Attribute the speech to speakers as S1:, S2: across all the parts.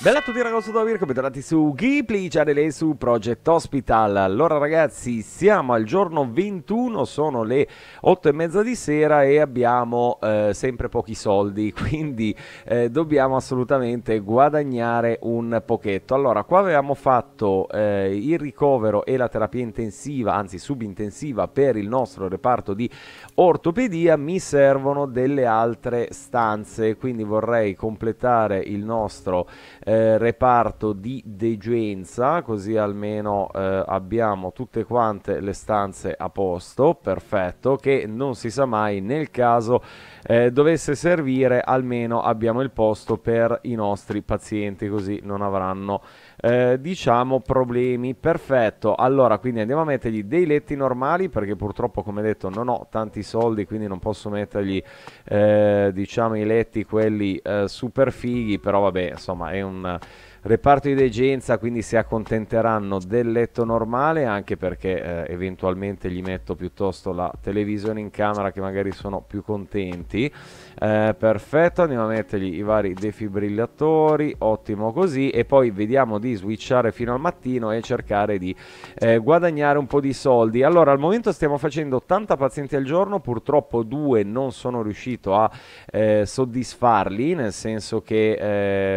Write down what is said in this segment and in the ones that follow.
S1: Bella a tutti ragazzi da Virgo, bentornati su Ghibli Channel e su Project Hospital Allora ragazzi siamo al giorno 21, sono le 8 e mezza di sera e abbiamo eh, sempre pochi soldi Quindi eh, dobbiamo assolutamente guadagnare un pochetto Allora qua avevamo fatto eh, il ricovero e la terapia intensiva, anzi subintensiva per il nostro reparto di ortopedia Mi servono delle altre stanze, quindi vorrei completare il nostro eh, reparto di degenza, così almeno eh, abbiamo tutte quante le stanze a posto, perfetto, che non si sa mai nel caso eh, dovesse servire, almeno abbiamo il posto per i nostri pazienti, così non avranno eh, diciamo problemi perfetto allora quindi andiamo a mettergli dei letti normali perché purtroppo come detto non ho tanti soldi quindi non posso mettergli eh, diciamo i letti quelli eh, super fighi però vabbè insomma è un reparto di degenza quindi si accontenteranno del letto normale anche perché eh, eventualmente gli metto piuttosto la televisione in camera che magari sono più contenti eh, perfetto andiamo a mettergli i vari defibrillatori ottimo così e poi vediamo di switchare fino al mattino e cercare di eh, guadagnare un po' di soldi allora al momento stiamo facendo 80 pazienti al giorno purtroppo due non sono riuscito a eh, soddisfarli nel senso che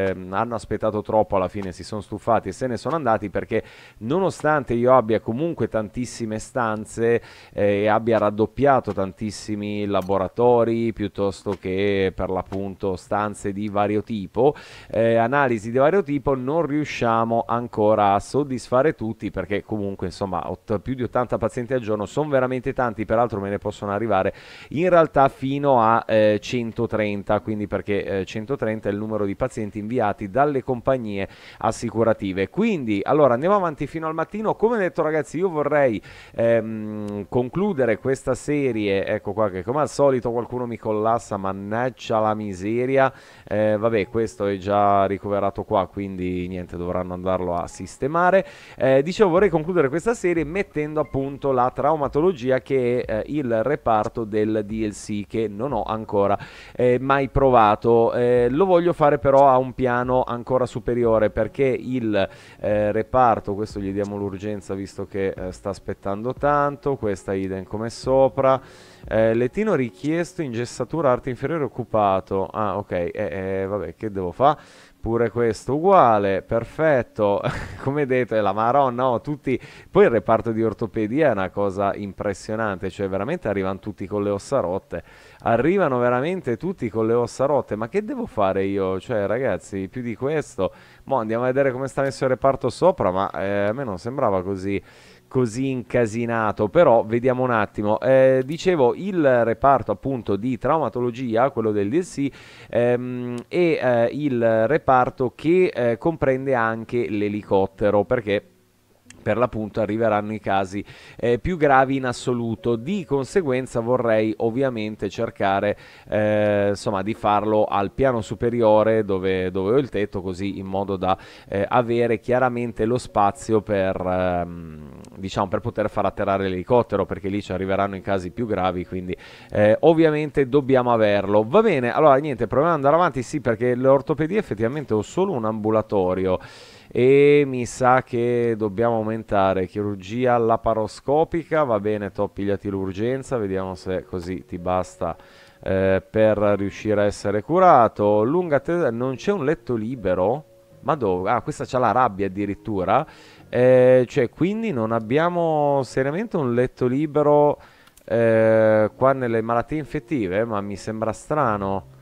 S1: eh, hanno aspettato troppo alla fine si sono stufati e se ne sono andati perché nonostante io abbia comunque tantissime stanze eh, e abbia raddoppiato tantissimi laboratori piuttosto che che per l'appunto stanze di vario tipo, eh, analisi di vario tipo, non riusciamo ancora a soddisfare tutti perché comunque insomma più di 80 pazienti al giorno sono veramente tanti, peraltro me ne possono arrivare in realtà fino a eh, 130, quindi perché eh, 130 è il numero di pazienti inviati dalle compagnie assicurative. Quindi allora andiamo avanti fino al mattino, come detto ragazzi io vorrei ehm, concludere questa serie, ecco qua che come al solito qualcuno mi collassa ma mannaggia la miseria. Eh, vabbè, questo è già ricoverato qua, quindi niente, dovranno andarlo a sistemare. Eh, dicevo, vorrei concludere questa serie mettendo appunto la traumatologia che è eh, il reparto del DLC che non ho ancora eh, mai provato. Eh, lo voglio fare però a un piano ancora superiore perché il eh, reparto, questo gli diamo l'urgenza visto che sta aspettando tanto, questa idem come sopra. Eh, lettino richiesto, ingessatura, arte inferiore occupato. Ah, ok, eh, eh, vabbè, che devo fare? Pure questo uguale, perfetto. Come detto, è la maronna, oh, tutti... Poi il reparto di ortopedia è una cosa impressionante, cioè veramente arrivano tutti con le ossa rotte. Arrivano veramente tutti con le ossa rotte, ma che devo fare io? Cioè, ragazzi, più di questo... Mo' andiamo a vedere come sta messo il reparto sopra, ma eh, a me non sembrava così così incasinato, però vediamo un attimo. Eh, dicevo, il reparto appunto di traumatologia, quello del DLC, ehm, è eh, il reparto che eh, comprende anche l'elicottero, perché per l'appunto arriveranno i casi eh, più gravi in assoluto. Di conseguenza vorrei ovviamente cercare eh, insomma, di farlo al piano superiore dove, dove, ho il tetto così in modo da eh, avere chiaramente lo spazio per, ehm, diciamo, per poter far atterrare l'elicottero perché lì ci arriveranno i casi più gravi quindi eh, ovviamente dobbiamo averlo. Va bene, allora niente, proviamo ad andare avanti sì perché l'ortopedia effettivamente ho solo un ambulatorio e mi sa che dobbiamo aumentare chirurgia laparoscopica, va bene, top pigliati l'urgenza, vediamo se così ti basta eh, per riuscire a essere curato. Lunga attesa, non c'è un letto libero? Ma dove? Ah, questa c'ha la rabbia addirittura. Eh, cioè, quindi non abbiamo seriamente un letto libero eh, qua nelle malattie infettive, ma mi sembra strano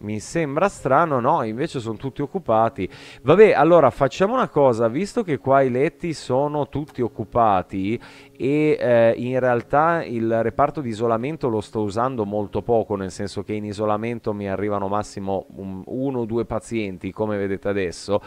S1: mi sembra strano, no, invece sono tutti occupati. Vabbè, allora facciamo una cosa, visto che qua i letti sono tutti occupati e eh, in realtà il reparto di isolamento lo sto usando molto poco, nel senso che in isolamento mi arrivano massimo un, uno o due pazienti, come vedete adesso,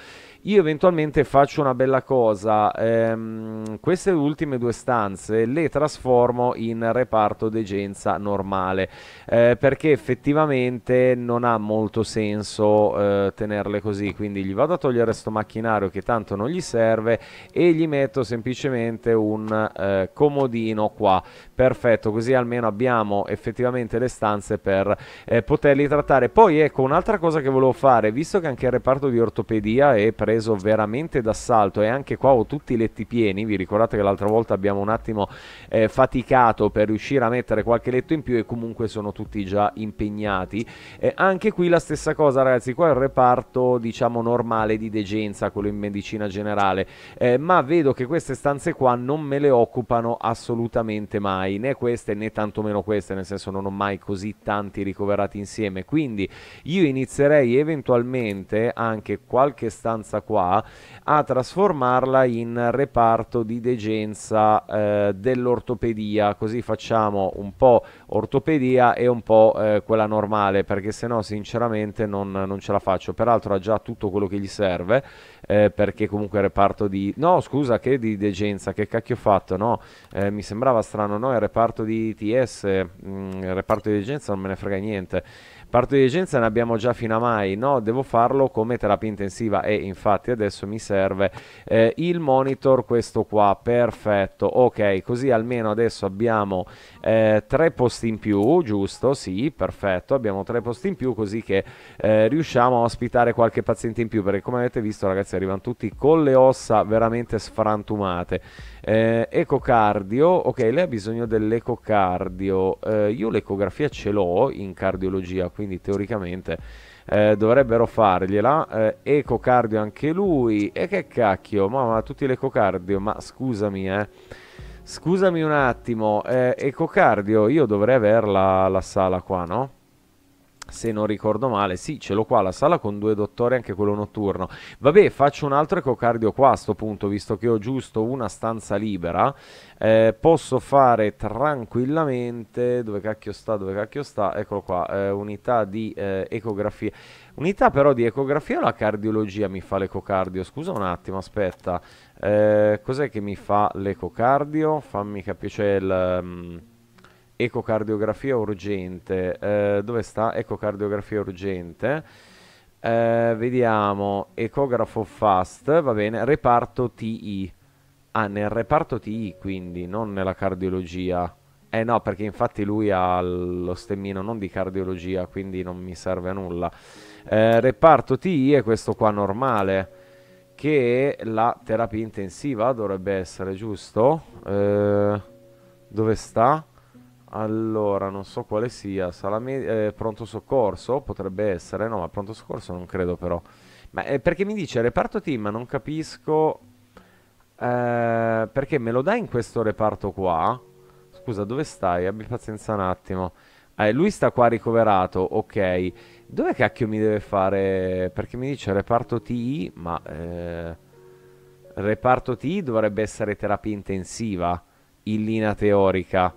S1: io eventualmente faccio una bella cosa, ehm, queste ultime due stanze le trasformo in reparto degenza normale, eh, perché effettivamente non ha molto senso eh, tenerle così, quindi gli vado a togliere questo macchinario che tanto non gli serve e gli metto semplicemente un eh, comodino qua, perfetto così almeno abbiamo effettivamente le stanze per eh, poterli trattare poi ecco un'altra cosa che volevo fare visto che anche il reparto di ortopedia è preso veramente d'assalto e anche qua ho tutti i letti pieni vi ricordate che l'altra volta abbiamo un attimo eh, faticato per riuscire a mettere qualche letto in più e comunque sono tutti già impegnati eh, anche qui la stessa cosa ragazzi qua è il reparto diciamo normale di degenza quello in medicina generale eh, ma vedo che queste stanze qua non me le occupano assolutamente mai mai né queste né tantomeno queste, nel senso non ho mai così tanti ricoverati insieme, quindi io inizierei eventualmente anche qualche stanza qua a trasformarla in reparto di degenza eh, dell'ortopedia, così facciamo un po' ortopedia e un po' eh, quella normale, perché se no sinceramente non, non ce la faccio, peraltro ha già tutto quello che gli serve eh, perché comunque il reparto di... No, scusa, che di degenza, che cacchio ho fatto, no? Eh, mi sembrava strano, no? Il reparto di ITS, mh, eh, mm, il reparto di degenza non me ne frega niente. Parto di esigenza ne abbiamo già fino a mai, no, devo farlo come terapia intensiva e infatti adesso mi serve eh, il monitor questo qua, perfetto, ok, così almeno adesso abbiamo eh, tre posti in più, giusto? Sì, perfetto, abbiamo tre posti in più così che eh, riusciamo a ospitare qualche paziente in più perché come avete visto ragazzi arrivano tutti con le ossa veramente sfrantumate. Eh, ecocardio, ok, lei ha bisogno dell'ecocardio, eh, io l'ecografia ce l'ho in cardiologia, quindi quindi teoricamente eh, dovrebbero fargliela. Eh, ecocardio anche lui. E che cacchio, mamma, tutti l'ecocardio, ma scusami, eh. Scusami un attimo, eh, ecocardio, io dovrei averla la sala qua, no? se non ricordo male, sì, ce l'ho qua la sala con due dottori, anche quello notturno. Vabbè, faccio un altro ecocardio qua a sto punto, visto che ho giusto una stanza libera. Eh, posso fare tranquillamente, dove cacchio sta, dove cacchio sta, eccolo qua, eh, unità di eh, ecografia. Unità però di ecografia o la cardiologia mi fa l'ecocardio? Scusa un attimo, aspetta. Eh, cos'è che mi fa l'ecocardio? Fammi capire, cioè il... Um, ecocardiografia urgente, eh, dove sta ecocardiografia urgente? Eh, vediamo, ecografo fast, va bene, reparto TI. Ah, nel reparto TI quindi, non nella cardiologia. Eh no, perché infatti lui ha lo stemmino non di cardiologia, quindi non mi serve a nulla. Eh, reparto TI è questo qua normale, che la terapia intensiva, dovrebbe essere, giusto? Eh, dove sta? Allora, non so quale sia, sala eh, pronto soccorso potrebbe essere, no, ma pronto soccorso non credo però. Ma eh, perché mi dice reparto team, ma non capisco eh, perché me lo dai in questo reparto qua? Scusa, dove stai? Abbi pazienza un attimo. Eh, lui sta qua ricoverato, ok. Dove cacchio mi deve fare? Perché mi dice reparto T, ma eh, reparto T dovrebbe essere terapia intensiva in linea teorica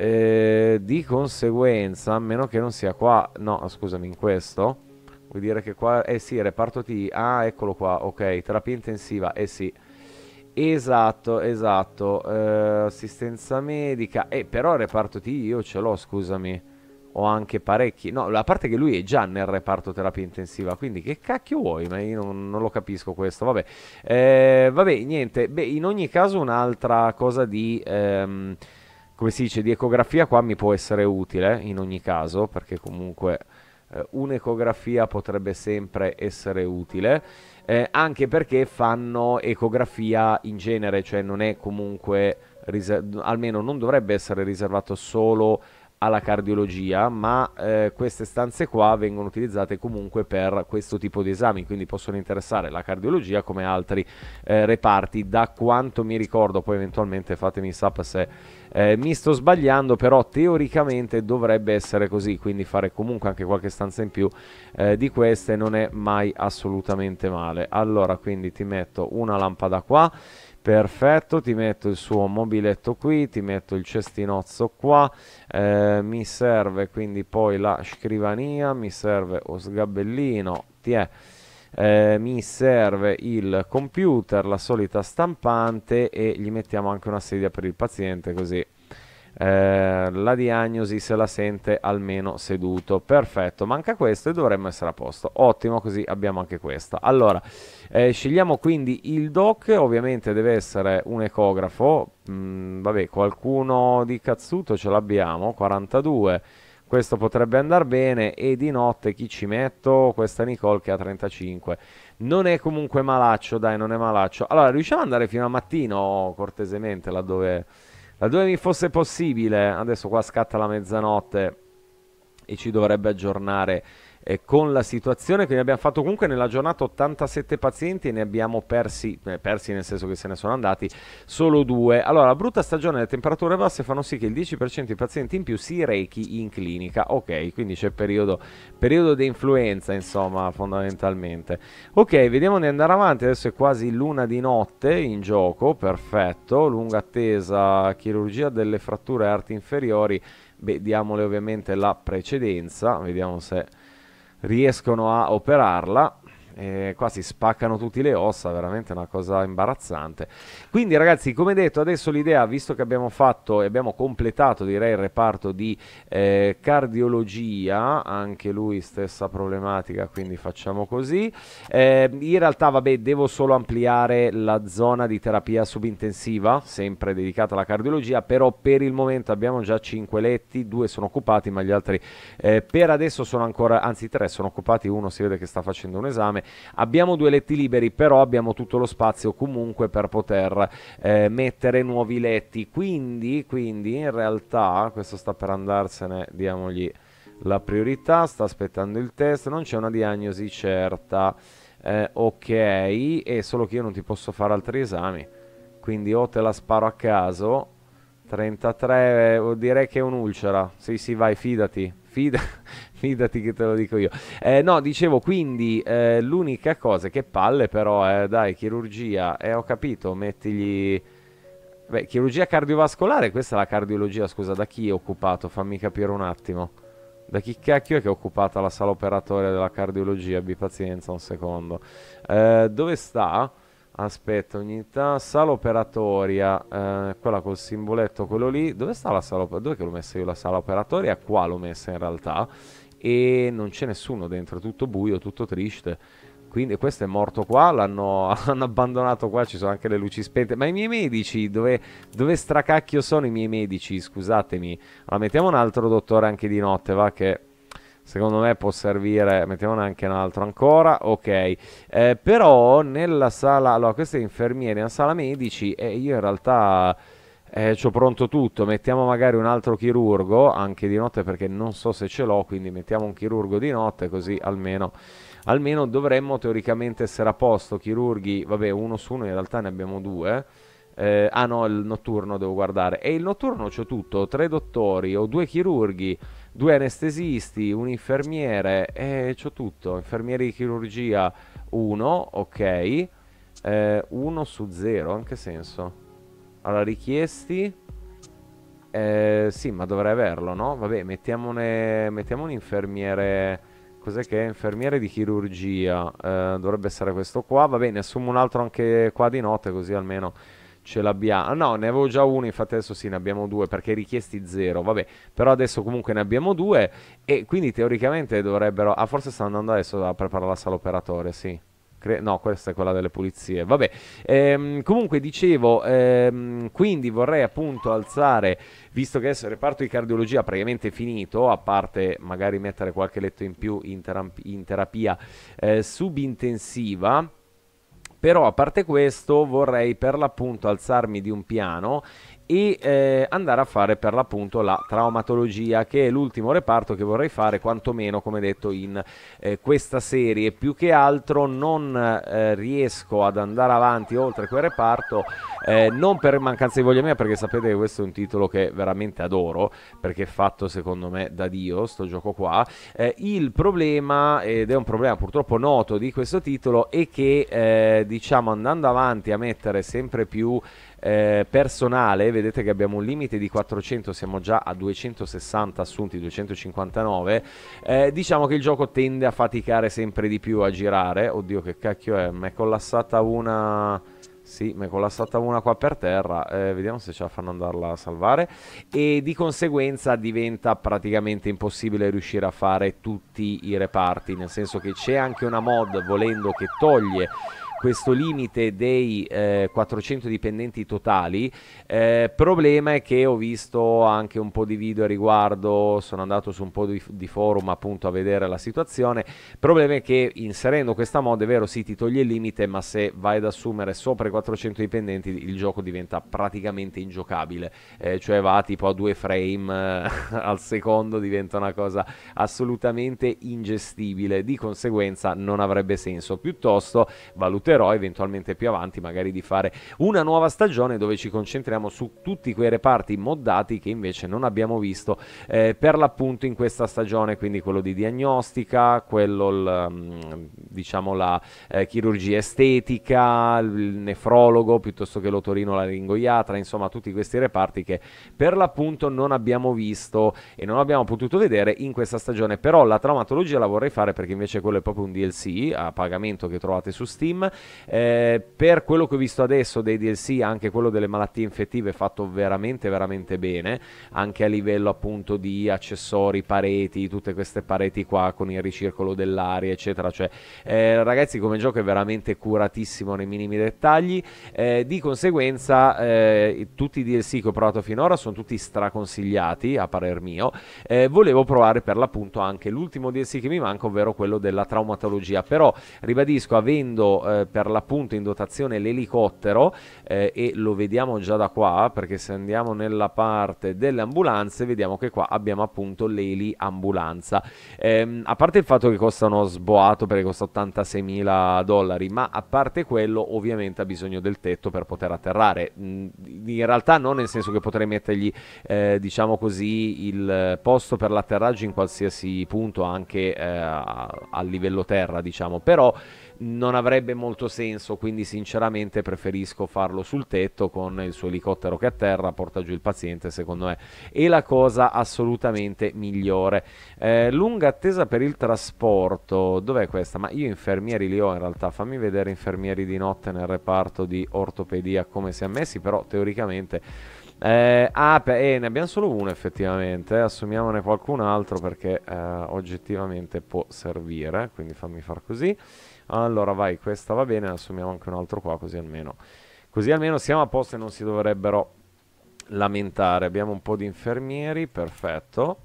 S1: eh, di conseguenza, a meno che non sia qua, no scusami, in questo, vuol dire che qua, eh sì, reparto T, ah eccolo qua, ok, terapia intensiva, eh sì, esatto, esatto, eh, assistenza medica, eh però reparto T io ce l'ho, scusami, ho anche parecchi, no, la parte che lui è già nel reparto terapia intensiva, quindi che cacchio vuoi, ma io non, non lo capisco questo, vabbè, eh, vabbè, niente, beh, in ogni caso un'altra cosa di... Ehm, come si dice, di ecografia qua mi può essere utile in ogni caso, perché comunque eh, un'ecografia potrebbe sempre essere utile, eh, anche perché fanno ecografia in genere, cioè non è comunque, almeno non dovrebbe essere riservato solo alla cardiologia, ma eh, queste stanze qua vengono utilizzate comunque per questo tipo di esami, quindi possono interessare la cardiologia come altri eh, reparti. Da quanto mi ricordo, poi eventualmente fatemi sapere se eh, mi sto sbagliando, però teoricamente dovrebbe essere così, quindi fare comunque anche qualche stanza in più eh, di queste non è mai assolutamente male. Allora, quindi ti metto una lampada qua, perfetto, ti metto il suo mobiletto qui, ti metto il cestinozzo qua, eh, mi serve quindi poi la scrivania, mi serve lo sgabellino, ti è eh, mi serve il computer, la solita stampante e gli mettiamo anche una sedia per il paziente così eh, la diagnosi se la sente almeno seduto perfetto manca questo e dovremmo essere a posto ottimo così abbiamo anche questa allora eh, scegliamo quindi il doc ovviamente deve essere un ecografo mm, vabbè qualcuno di cazzuto ce l'abbiamo 42 questo potrebbe andare bene e di notte chi ci metto? Questa Nicole che ha 35 non è comunque malaccio dai non è malaccio allora riusciamo ad andare fino a mattino cortesemente laddove, laddove mi fosse possibile adesso qua scatta la mezzanotte e ci dovrebbe aggiornare eh, con la situazione. Quindi abbiamo fatto comunque nella giornata 87 pazienti e ne abbiamo persi, eh, persi nel senso che se ne sono andati, solo due. Allora, la brutta stagione e le temperature basse fanno sì che il 10% dei pazienti in più si rechi in clinica. Ok, quindi c'è periodo, periodo di influenza, insomma, fondamentalmente. Ok, vediamo di andare avanti. Adesso è quasi l'una di notte in gioco, perfetto. Lunga attesa, chirurgia delle fratture arti inferiori. Beh, diamole ovviamente la precedenza, vediamo se riescono a operarla eh, qua si spaccano tutti le ossa, veramente una cosa imbarazzante. Quindi ragazzi, come detto, adesso l'idea, visto che abbiamo fatto e abbiamo completato direi il reparto di eh, cardiologia, anche lui stessa problematica, quindi facciamo così. Eh, in realtà, vabbè, devo solo ampliare la zona di terapia subintensiva, sempre dedicata alla cardiologia, però per il momento abbiamo già 5 letti, 2 sono occupati, ma gli altri eh, per adesso sono ancora, anzi 3 sono occupati, uno si vede che sta facendo un esame posizione. Abbiamo due letti liberi, però abbiamo tutto lo spazio comunque per poter eh, mettere nuovi letti. Quindi, quindi in realtà, questo sta per andarsene, diamogli la priorità, sta aspettando il test, non c'è una diagnosi certa. Eh, ok, e solo che io non ti posso fare altri esami. Quindi o te la sparo a caso. 33, eh, direi che è un'ulcera. Sì, sì, vai, fidati. Fida, fidati che te lo dico io. Eh, no, dicevo quindi eh, l'unica cosa che palle però è eh, dai, chirurgia, eh, ho capito, mettigli... Beh, chirurgia cardiovascolare, questa è la cardiologia, scusa, da chi è occupato? Fammi capire un attimo. Da chi cacchio è che è occupata la sala operatoria della cardiologia? Abbi pazienza un secondo. Eh, dove sta? Aspetta, unità, sala operatoria, eh, quella col simboletto, quello lì. Dove sta la sala operatoria? Dove che l'ho messa io la sala operatoria? Qua l'ho messa in realtà. E non c'è nessuno dentro, tutto buio, tutto triste. Quindi questo è morto qua, l'hanno abbandonato qua, ci sono anche le luci spente. Ma i miei medici, dove, dove stracacchio sono i miei medici? Scusatemi. Allora, mettiamo un altro dottore anche di notte, va che secondo me può servire, mettiamone anche un altro ancora, ok, eh, però nella sala, allora questa è infermieri, nella sala medici e eh, io in realtà eh, ho pronto tutto, mettiamo magari un altro chirurgo, anche di notte perché non so se ce l'ho, quindi mettiamo un chirurgo di notte così almeno almeno dovremmo teoricamente essere a posto. Chirurghi, vabbè, uno su uno, in realtà ne abbiamo due. Eh, ah no, il notturno devo guardare. E il notturno c'ho tutto, tre dottori o due chirurghi due anestesisti, un infermiere e c'ho tutto, infermieri di chirurgia 1, ok, 1 eh, su 0, in che senso? Allora, richiesti, eh, sì, ma dovrei averlo, no? Vabbè, mettiamone, mettiamo un infermiere... Cos'è che è? Infermiere di chirurgia. Eh, dovrebbe essere questo qua. Vabbè, ne assumo un altro anche qua di notte, così almeno ce l'abbiamo. no, ne avevo già uno, infatti adesso sì, ne abbiamo due perché richiesti zero, vabbè, però adesso comunque ne abbiamo due e quindi teoricamente dovrebbero... Ah, forse stanno andando adesso a preparare la sala operatoria, sì no, questa è quella delle pulizie. Vabbè, ehm, comunque dicevo, ehm, quindi vorrei appunto alzare, visto che adesso il reparto di cardiologia è praticamente finito, a parte magari mettere qualche letto in più in, terap in terapia eh, subintensiva però a parte questo vorrei per l'appunto alzarmi di un piano e eh, andare a fare per l'appunto la traumatologia che è l'ultimo reparto che vorrei fare quantomeno come detto in eh, questa serie più che altro non eh, riesco ad andare avanti oltre quel reparto eh, non per mancanza di voglia mia perché sapete che questo è un titolo che veramente adoro perché è fatto secondo me da Dio sto gioco qua eh, il problema ed è un problema purtroppo noto di questo titolo è che eh, diciamo andando avanti a mettere sempre più eh, personale, vedete che abbiamo un limite di 400, siamo già a 260 assunti, 259, eh, diciamo che il gioco tende a faticare sempre di più a girare, oddio che cacchio è, mi è collassata una... Sì, mi è collassata una qua per terra, eh, vediamo se ce la fanno andarla a salvare. E di conseguenza diventa praticamente impossibile riuscire a fare tutti i reparti, nel senso che c'è anche una mod volendo che toglie questo limite dei eh, 400 dipendenti totali. Eh, problema è che ho visto anche un po' di video a riguardo, sono andato su un po' di, di forum appunto a vedere la situazione. Problema è che inserendo questa mod è vero sì ti toglie il limite, ma se vai ad assumere sopra i 400 dipendenti il gioco diventa praticamente ingiocabile, eh, cioè va tipo a due frame al secondo, diventa una cosa assolutamente ingestibile, di conseguenza non avrebbe senso. Piuttosto valuterò discuterò eventualmente più avanti, magari di fare una nuova stagione dove ci concentriamo su tutti quei reparti moddati che invece non abbiamo visto eh, per l'appunto in questa stagione, quindi quello di diagnostica, quello l, mm, diciamo la eh, chirurgia estetica, il nefrologo piuttosto che l'otorino la ringoiatra insomma tutti questi reparti che per l'appunto non abbiamo visto e non abbiamo potuto vedere in questa stagione, però la traumatologia la vorrei fare perché invece quello è proprio un DLC a pagamento che trovate su Steam eh, per quello che ho visto adesso dei DLC, anche quello delle malattie infettive è fatto veramente, veramente bene, anche a livello appunto di accessori, pareti, tutte queste pareti qua con il ricircolo dell'aria, eccetera. Cioè, eh, ragazzi, come gioco è veramente curatissimo nei minimi dettagli. Eh, di conseguenza, eh, tutti i DLC che ho provato finora sono tutti straconsigliati, a parer mio. Eh, volevo provare per l'appunto anche l'ultimo DLC che mi manca, ovvero quello della traumatologia. Però, ribadisco, avendo eh, per l'appunto in dotazione l'elicottero eh, e lo vediamo già da qua perché se andiamo nella parte delle ambulanze vediamo che qua abbiamo appunto l'eli ambulanza. Ehm, a parte il fatto che costano sboato perché costa 86 mila dollari, ma a parte quello ovviamente ha bisogno del tetto per poter atterrare. Mm, in realtà non nel senso che potrei mettergli eh, diciamo così il posto per l'atterraggio in qualsiasi punto anche eh, a, a livello terra diciamo, però non avrebbe molto senso, quindi sinceramente preferisco farlo sul tetto con il suo elicottero che atterra, porta giù il paziente, secondo me è la cosa assolutamente migliore. Eh, lunga attesa per il trasporto, dov'è questa? Ma io infermieri li ho in realtà, fammi vedere infermieri di notte nel reparto di ortopedia come si è messi, però teoricamente... Eh, ah, beh, eh, ne abbiamo solo uno effettivamente, eh, assumiamone qualcun altro perché eh, oggettivamente può servire, quindi fammi far così. Allora vai, questa va bene, assumiamo anche un altro qua così almeno. Così almeno siamo a posto e non si dovrebbero lamentare. Abbiamo un po' di infermieri, perfetto.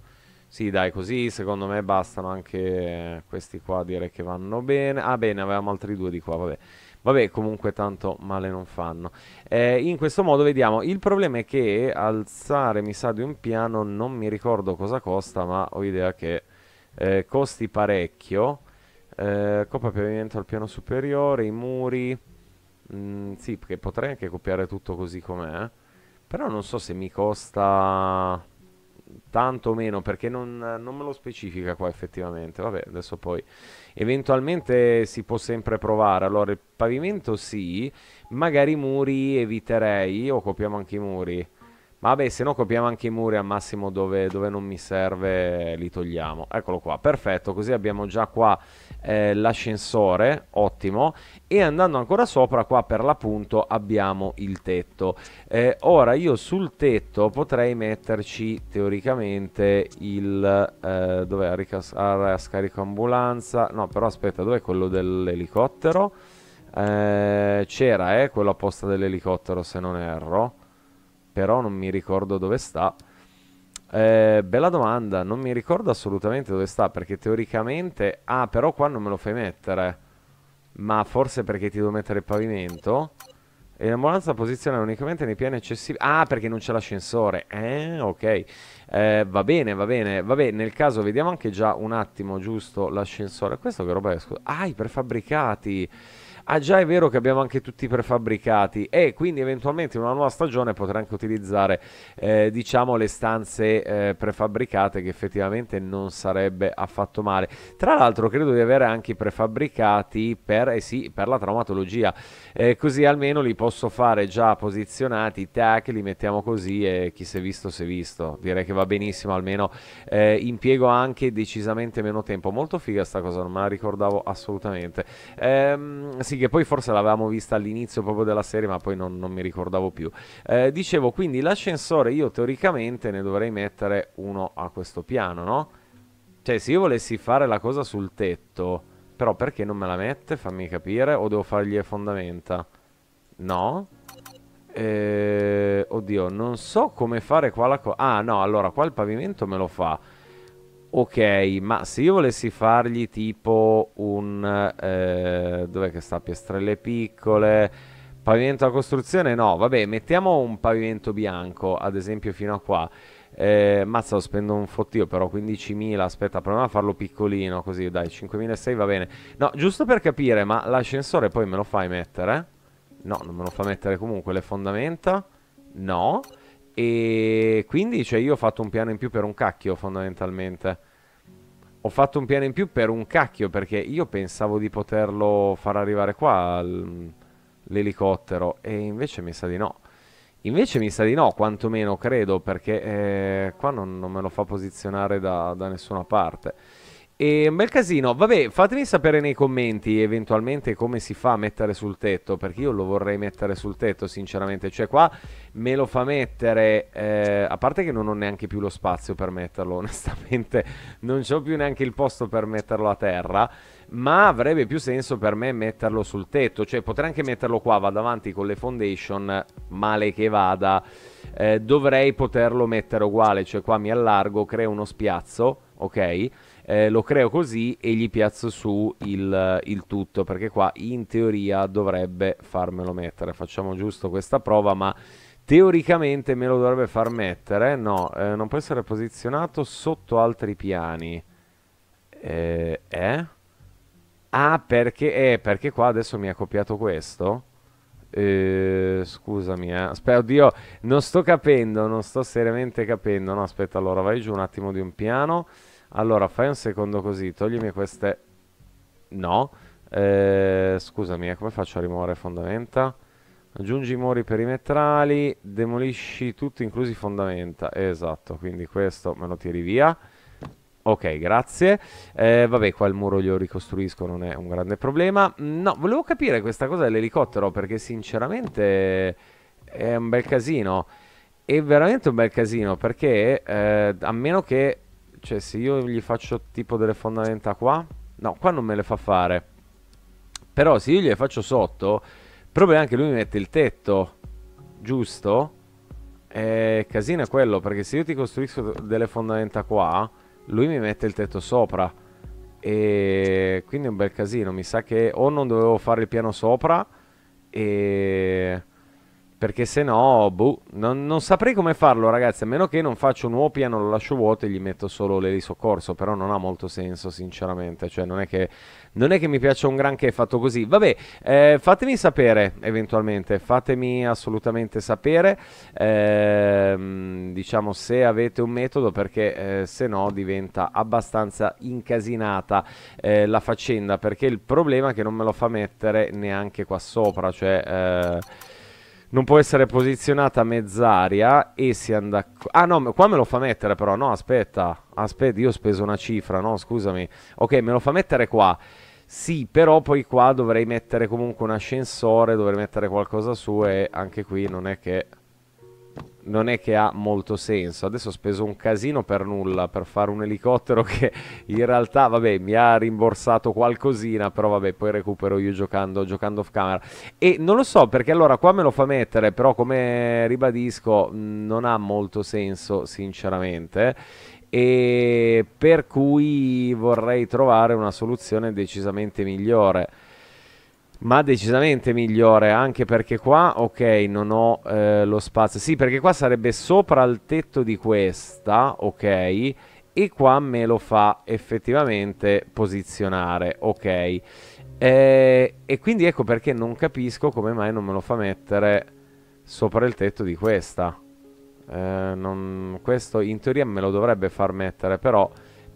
S1: Sì, dai, così secondo me bastano anche questi qua a dire che vanno bene. Ah, bene, avevamo altri due di qua, vabbè. Vabbè, comunque tanto male non fanno. Eh, in questo modo vediamo, il problema è che alzare, mi sa, di un piano, non mi ricordo cosa costa, ma ho idea che eh, costi parecchio. Eh, coppa pavimento al piano superiore, i muri. Mm, sì, perché potrei anche copiare tutto così com'è. Eh. Però non so se mi costa tanto o meno perché non, non, me lo specifica qua effettivamente. Vabbè, adesso poi eventualmente si può sempre provare. Allora, il pavimento sì, magari i muri eviterei o copiamo anche i muri. Ma vabbè, se no copiamo anche i muri al massimo dove, dove non mi serve li togliamo. Eccolo qua, perfetto, così abbiamo già qua eh, l'ascensore, ottimo, e andando ancora sopra qua per l'appunto abbiamo il tetto. Eh, ora io sul tetto potrei metterci teoricamente il... Eh, dov'è? A, ah, a scarico ambulanza? No, però aspetta, dov'è quello dell'elicottero? Eh, c'era, eh, quello apposta dell'elicottero se non erro, però non mi ricordo dove sta. Eh, bella domanda, non mi ricordo assolutamente dove sta, perché teoricamente... Ah, però qua non me lo fai mettere. Ma forse perché ti devo mettere il pavimento? E l'ambulanza posiziona unicamente nei piani eccessivi. Ah, perché non c'è l'ascensore. Eh, ok. Eh, va bene, va bene. Vabbè, nel caso vediamo anche già un attimo giusto l'ascensore. Questo che roba è? Scusa. Ah, i prefabbricati. Ah già è vero che abbiamo anche tutti i prefabbricati e quindi eventualmente in una nuova stagione potrà anche utilizzare eh, diciamo le stanze eh, prefabbricate che effettivamente non sarebbe affatto male. Tra l'altro credo di avere anche i prefabbricati per, eh sì, per la traumatologia eh, così almeno li posso fare già posizionati, tac, li mettiamo così e chi si è visto si è visto. Direi che va benissimo, almeno eh, impiego anche decisamente meno tempo. Molto figa sta cosa, non me la ricordavo assolutamente. Ehm, si sì, che poi forse l'avevamo vista all'inizio proprio della serie, ma poi non, non mi ricordavo più. Eh, dicevo, quindi l'ascensore io teoricamente ne dovrei mettere uno a questo piano, no? Cioè, se io volessi fare la cosa sul tetto, però perché non me la mette? Fammi capire. O devo fargli le fondamenta? No? Eh, oddio, non so come fare qua la cosa. Ah, no, allora, qua il pavimento me lo fa. Ok, ma se io volessi fargli tipo un... Eh, dov'è che sta? Piastrelle piccole, pavimento a costruzione? No, vabbè, mettiamo un pavimento bianco, ad esempio fino a qua. Eh, mazza, lo spendo un fottio, però 15.000, aspetta, proviamo a farlo piccolino, così, dai, 5.600 va bene. No, giusto per capire, ma l'ascensore poi me lo fai mettere? No, non me lo fa mettere comunque le fondamenta? No. E quindi, cioè, io ho fatto un piano in più per un cacchio, fondamentalmente. Ho fatto un piano in più per un cacchio, perché io pensavo di poterlo far arrivare qua mm, l'elicottero, e invece mi sa di no. Invece mi sa di no, quantomeno credo, perché eh, qua non, non, me lo fa posizionare da, da nessuna parte. E un bel casino. Vabbè, fatemi sapere nei commenti eventualmente come si fa a mettere sul tetto, perché io lo vorrei mettere sul tetto, sinceramente. Cioè qua me lo fa mettere, eh, a parte che non ho neanche più lo spazio per metterlo, onestamente, non ho più neanche il posto per metterlo a terra, ma avrebbe più senso per me metterlo sul tetto, cioè potrei anche metterlo qua, vado avanti con le foundation, male che vada, eh, dovrei poterlo mettere uguale, cioè qua mi allargo, creo uno spiazzo, ok? eh, lo creo così e gli piazzo su il, il tutto perché qua in teoria dovrebbe farmelo mettere facciamo giusto questa prova ma teoricamente me lo dovrebbe far mettere no, eh, non può essere posizionato sotto altri piani eh? eh? ah perché, eh, perché qua adesso mi ha copiato questo eh, scusami eh. aspetta, oddio, non sto capendo non sto seriamente capendo no aspetta, allora vai giù un attimo di un piano allora, fai un secondo così, toglimi queste... No. Eh, scusami, eh, come faccio a rimuovere fondamenta? Aggiungi i muri perimetrali, demolisci tutto, inclusi fondamenta. esatto, quindi questo me lo tiri via. Ok, grazie. Eh, vabbè, qua il muro glielo ricostruisco, non è un grande problema. No, volevo capire questa cosa dell'elicottero, perché sinceramente è un bel casino. È veramente un bel casino, perché eh, a meno che cioè, se io gli faccio tipo delle fondamenta qua... No, qua non me le fa fare. Però se io gliele faccio sotto... Il problema è che lui mi mette il tetto. Giusto? E casino è quello, perché se io ti costruisco delle fondamenta qua... Lui mi mette il tetto sopra. E quindi è un bel casino. Mi sa che o non dovevo fare il piano sopra... E perché se no, boh, non, non, saprei come farlo ragazzi, a meno che non faccio un nuovo piano, lo lascio vuoto e gli metto solo le di soccorso, però non ha molto senso sinceramente, cioè non è che, non è che mi piaccia un granché fatto così, vabbè, eh, fatemi sapere eventualmente, fatemi assolutamente sapere, eh, diciamo se avete un metodo, perché eh, se no diventa abbastanza incasinata eh, la faccenda, perché il problema è che non me lo fa mettere neanche qua sopra, cioè... Eh, non può essere posizionata a mezz'aria e si anda... Ah no, qua me lo fa mettere però, no aspetta, aspetta, io ho speso una cifra, no scusami. Ok, me lo fa mettere qua. Sì, però poi qua dovrei mettere comunque un ascensore, dovrei mettere qualcosa su e anche qui non è che non è che ha molto senso. Adesso ho speso un casino per nulla per fare un elicottero che in realtà, vabbè, mi ha rimborsato qualcosina, però vabbè, poi recupero io giocando, giocando off camera. E non lo so perché allora qua me lo fa mettere, però come ribadisco non ha molto senso sinceramente. E per cui vorrei trovare una soluzione decisamente migliore ma decisamente migliore anche perché qua ok non ho eh, lo spazio sì perché qua sarebbe sopra il tetto di questa ok e qua me lo fa effettivamente posizionare ok eh, e quindi ecco perché non capisco come mai non me lo fa mettere sopra il tetto di questa eh, non, questo in teoria me lo dovrebbe far mettere però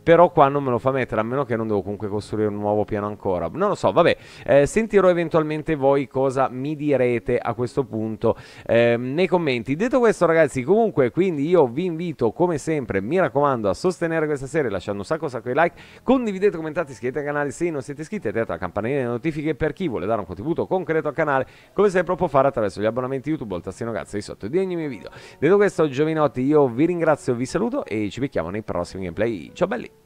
S1: però qua non me lo fa mettere, a meno che non devo comunque costruire un nuovo piano ancora. Non lo so, vabbè, eh, sentirò eventualmente voi cosa mi direte a questo punto eh, nei commenti. Detto questo ragazzi, comunque, quindi io vi invito come sempre, mi raccomando, a sostenere questa serie lasciando un sacco un sacco di like, condividete, commentate, iscrivetevi al canale se non siete iscritti, attivate la campanella delle notifiche per chi vuole dare un contributo concreto al canale, come sempre può fare attraverso gli abbonamenti YouTube o il tastino cazzo di sotto di ogni mio video. Detto questo, giovinotti, io vi ringrazio, vi saluto e ci becchiamo nei prossimi gameplay. Ciao belli!